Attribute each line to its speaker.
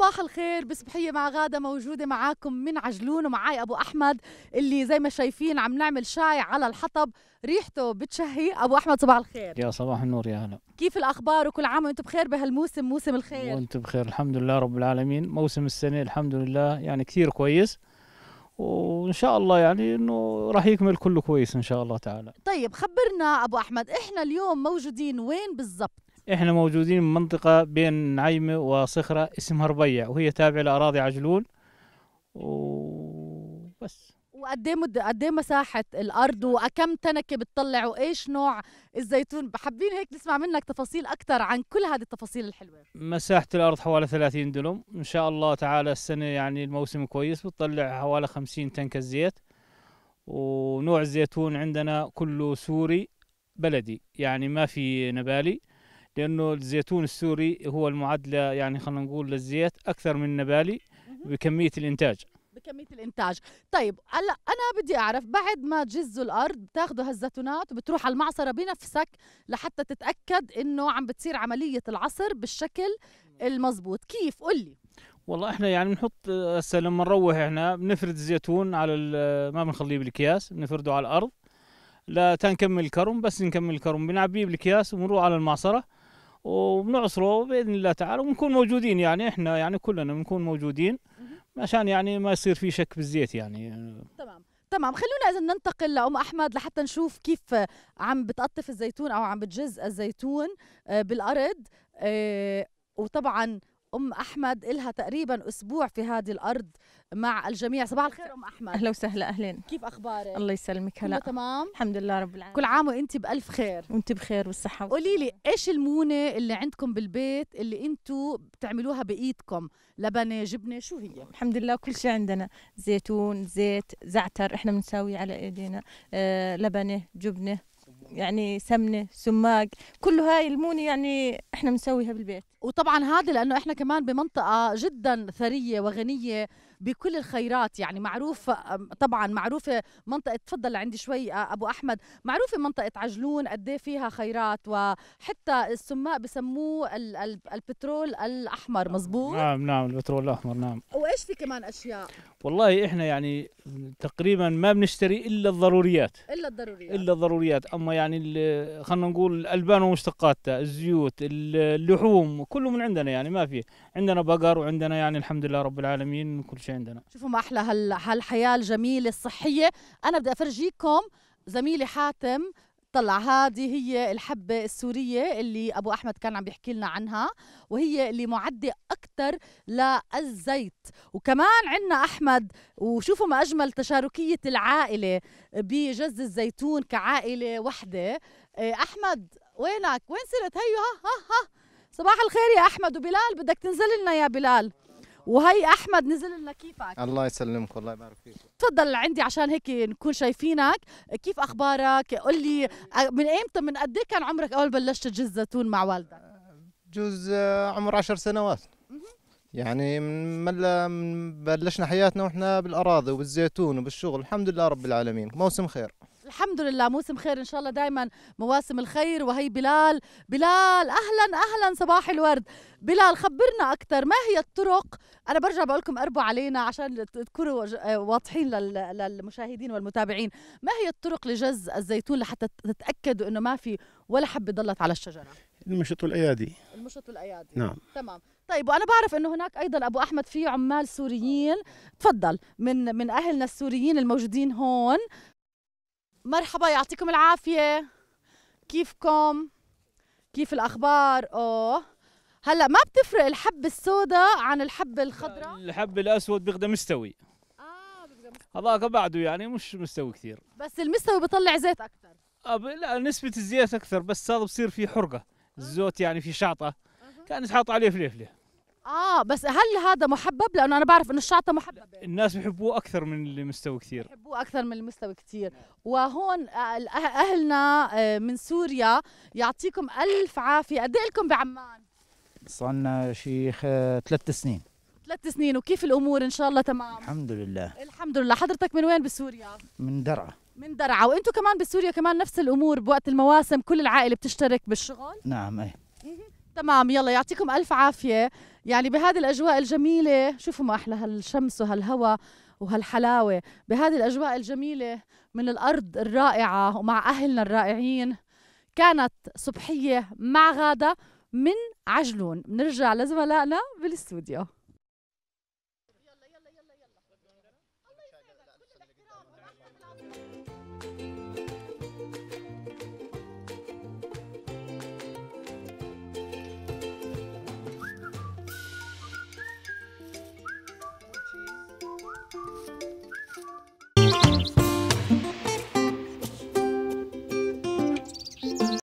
Speaker 1: صباح الخير بصبحية مع غادة موجودة معاكم من عجلون ومعاي أبو أحمد اللي زي ما شايفين عم نعمل شاي على الحطب ريحته بتشهي أبو أحمد صباح الخير
Speaker 2: يا صباح النور يا هلا
Speaker 1: كيف الأخبار وكل عام وأنتم بخير بهالموسم موسم الخير
Speaker 2: وأنتم بخير الحمد لله رب العالمين موسم السنة الحمد لله يعني كثير كويس وان شاء الله يعني انه راح يكمل كله كويس ان شاء الله تعالى
Speaker 1: طيب خبرنا ابو احمد احنا اليوم موجودين وين بالضبط
Speaker 2: احنا موجودين من منطقة بين نعيمة وصخرة اسمها ربيع وهي تابعة لأراضي عجلون وبس
Speaker 1: وقد ايه مد... قد ايه مساحه الارض وكم تنكه بتطلع وايش نوع الزيتون حابين هيك نسمع منك تفاصيل اكثر عن كل هذه التفاصيل الحلوه
Speaker 2: مساحه الارض حوالي 30 دلم ان شاء الله تعالى السنه يعني الموسم كويس بتطلع حوالي 50 تنكه زيت ونوع الزيتون عندنا كله سوري بلدي يعني ما في نبالي لانه الزيتون السوري هو المعدله يعني خلينا نقول للزيت اكثر من النبالي بكميه الانتاج
Speaker 1: بكميه الانتاج طيب هلا انا بدي اعرف بعد ما تجزوا الارض بتاخذوا هالزيتونات وبتروح على المعصره بنفسك لحتى تتاكد انه عم بتصير عمليه العصر بالشكل المضبوط كيف قل لي
Speaker 2: والله احنا يعني بنحط هسه لما نروح احنا بنفرد الزيتون على ما بنخليه بالاكياس بنفرده على الارض لا تنكمل الكرم بس نكمل الكرم بنعبيه بالاكياس وبنروح على المعصره وبنعصره باذن الله تعالى وبنكون موجودين يعني احنا يعني كلنا بنكون موجودين عشان يعني ما يصير في شك بالزيت يعني تمام
Speaker 1: تمام خلونا اذا ننتقل لام احمد لحتى نشوف كيف عم بتقطف الزيتون او عم بتجز الزيتون آه، بالارض آه، وطبعا أم أحمد إلها تقريبا أسبوع في هذه الأرض مع الجميع صباح الخير أم أحمد أهلا وسهلا أهلين كيف أخبارك؟ الله يسلمك هلا تمام؟ الحمد لله رب العالمين كل عام وأنت بألف خير وأنت بخير والصحة قولي لي إيش المونة اللي عندكم بالبيت اللي انتم بتعملوها بإيدكم لبنة جبنة شو هي؟ الحمد لله كل شيء عندنا زيتون زيت زعتر إحنا بنساويه على إيدينا آه، لبنة جبنة يعني سمنة سماق كل هاي المونة يعني إحنا بنسويها بالبيت وطبعا هذا لانه احنا كمان بمنطقه جدا ثريه وغنيه بكل الخيرات يعني معروف طبعا معروفه منطقه تفضل عندي شوي ابو احمد معروفه منطقه عجلون قد إيه فيها خيرات وحتى السماء بسموه البترول الاحمر مزبوط نعم نعم
Speaker 2: البترول الاحمر نعم
Speaker 1: وايش في كمان اشياء
Speaker 2: والله احنا يعني تقريبا ما بنشتري الا الضروريات
Speaker 1: الا الضروريات
Speaker 2: الا الضروريات اما يعني خلينا نقول الالبان ومشتقاتها الزيوت اللحوم كله من عندنا يعني ما في عندنا بقر وعندنا يعني الحمد لله رب العالمين كل شيء عندنا
Speaker 1: شوفوا ما احلى هال هالحياه الجميله الصحيه انا بدي افرجيكم زميلي حاتم طلع هذه هي الحبة السورية اللي أبو أحمد كان عم بيحكي لنا عنها وهي اللي معدة أكثر للزيت وكمان عندنا أحمد وشوفوا ما أجمل تشاركية العائلة بجز الزيتون كعائلة وحدة آه، أحمد وينك وين صرت هيو ها ها ها صباح الخير يا احمد وبلال بدك تنزل لنا يا بلال وهي احمد نزل لنا كيفك
Speaker 2: الله يسلمك الله يبارك فيك
Speaker 1: تفضل عندي عشان هيك نكون شايفينك كيف اخبارك قل لي من ايمتى من قد إيه كان عمرك اول بلشت تجز زيتون مع والدك جوز آه، عمر عشر سنوات
Speaker 2: يعني من بلشنا حياتنا واحنا بالاراضي وبالزيتون وبالشغل الحمد لله رب العالمين موسم خير
Speaker 1: الحمد لله موسم خير ان شاء الله دائما مواسم الخير وهي بلال بلال اهلا اهلا صباح الورد بلال خبرنا اكثر ما هي الطرق انا برجع بقول لكم اربوا علينا عشان تكونوا واضحين للمشاهدين والمتابعين ما هي الطرق لجز الزيتون لحتى تتاكدوا انه ما في ولا حبه ضلت على الشجره
Speaker 2: المشط والايادي
Speaker 1: المشط والايادي نعم تمام طيب وانا بعرف انه هناك ايضا ابو احمد في عمال سوريين تفضل من من اهلنا السوريين الموجودين هون مرحبا يعطيكم العافية كيفكم؟ كيف الأخبار؟ أوه هلا ما بتفرق الحبة السوداء عن الحبة الخضراء؟
Speaker 2: الحب الأسود بيقدر مستوي آه بيقدر هذاك بعده يعني مش مستوي كثير
Speaker 1: بس المستوي بيطلع زيت أكثر
Speaker 2: أب... لا نسبة الزيت أكثر بس هذا بصير فيه حرقة الزوت يعني في شعطة
Speaker 1: كانت حاط عليه فليفله اه بس هل هذا محبب لانه انا بعرف انه الشاطئ محببه
Speaker 2: الناس بحبوه اكثر من المستوى كثير
Speaker 1: بحبوه اكثر من المستوى كثير وهون آه، اهلنا آه، من سوريا يعطيكم الف عافيه قد إيه لكم بعمان صار لنا شيخ آه، ثلاث سنين ثلاث سنين وكيف الامور ان شاء الله تمام الحمد لله الحمد لله حضرتك من وين بسوريا من درعا من درعا وانتم كمان بسوريا كمان نفس الامور بوقت المواسم كل العائله بتشترك بالشغل نعم ايه تمام يلا يعطيكم الف عافيه يعني بهذه الأجواء الجميلة شوفوا ما أحلى هالشمس وهالهواء وهالحلاوة بهذه الأجواء الجميلة من الأرض الرائعة ومع أهلنا الرائعين كانت صبحية مع غادة من عجلون بنرجع لزملائنا بالاستوديو يلا يلا يلا يلا